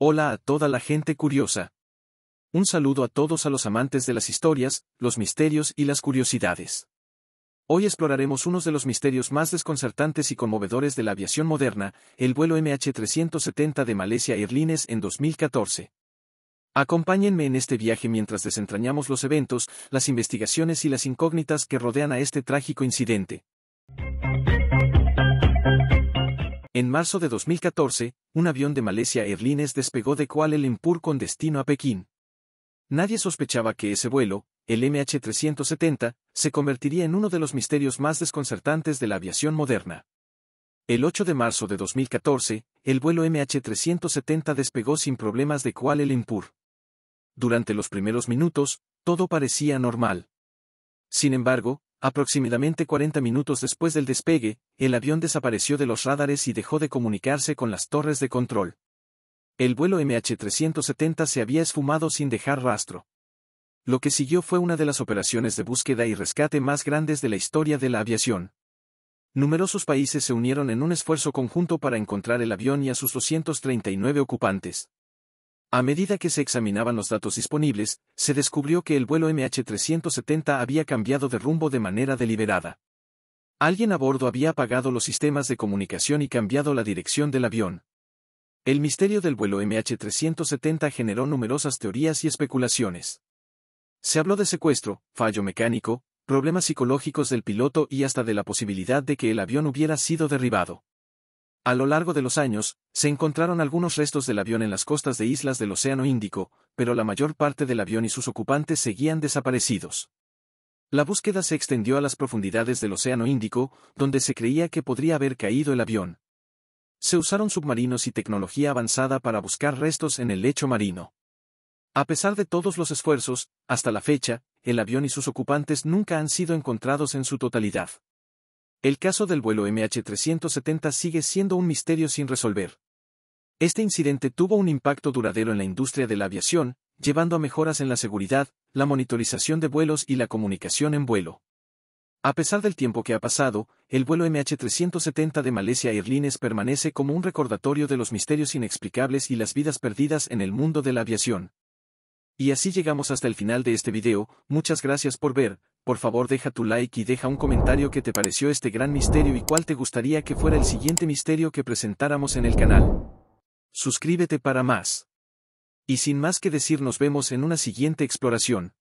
Hola a toda la gente curiosa. Un saludo a todos a los amantes de las historias, los misterios y las curiosidades. Hoy exploraremos uno de los misterios más desconcertantes y conmovedores de la aviación moderna, el vuelo MH370 de Malaysia Airlines en 2014. Acompáñenme en este viaje mientras desentrañamos los eventos, las investigaciones y las incógnitas que rodean a este trágico incidente. En marzo de 2014, un avión de Malaysia Airlines despegó de Kuala Lumpur con destino a Pekín. Nadie sospechaba que ese vuelo, el MH370, se convertiría en uno de los misterios más desconcertantes de la aviación moderna. El 8 de marzo de 2014, el vuelo MH370 despegó sin problemas de Kuala Lumpur. Durante los primeros minutos, todo parecía normal. Sin embargo, Aproximadamente 40 minutos después del despegue, el avión desapareció de los radares y dejó de comunicarse con las torres de control. El vuelo MH370 se había esfumado sin dejar rastro. Lo que siguió fue una de las operaciones de búsqueda y rescate más grandes de la historia de la aviación. Numerosos países se unieron en un esfuerzo conjunto para encontrar el avión y a sus 239 ocupantes. A medida que se examinaban los datos disponibles, se descubrió que el vuelo MH370 había cambiado de rumbo de manera deliberada. Alguien a bordo había apagado los sistemas de comunicación y cambiado la dirección del avión. El misterio del vuelo MH370 generó numerosas teorías y especulaciones. Se habló de secuestro, fallo mecánico, problemas psicológicos del piloto y hasta de la posibilidad de que el avión hubiera sido derribado. A lo largo de los años, se encontraron algunos restos del avión en las costas de islas del Océano Índico, pero la mayor parte del avión y sus ocupantes seguían desaparecidos. La búsqueda se extendió a las profundidades del Océano Índico, donde se creía que podría haber caído el avión. Se usaron submarinos y tecnología avanzada para buscar restos en el lecho marino. A pesar de todos los esfuerzos, hasta la fecha, el avión y sus ocupantes nunca han sido encontrados en su totalidad. El caso del vuelo MH370 sigue siendo un misterio sin resolver. Este incidente tuvo un impacto duradero en la industria de la aviación, llevando a mejoras en la seguridad, la monitorización de vuelos y la comunicación en vuelo. A pesar del tiempo que ha pasado, el vuelo MH370 de Malaysia Airlines permanece como un recordatorio de los misterios inexplicables y las vidas perdidas en el mundo de la aviación. Y así llegamos hasta el final de este video, muchas gracias por ver, por favor deja tu like y deja un comentario que te pareció este gran misterio y cuál te gustaría que fuera el siguiente misterio que presentáramos en el canal. Suscríbete para más. Y sin más que decir nos vemos en una siguiente exploración.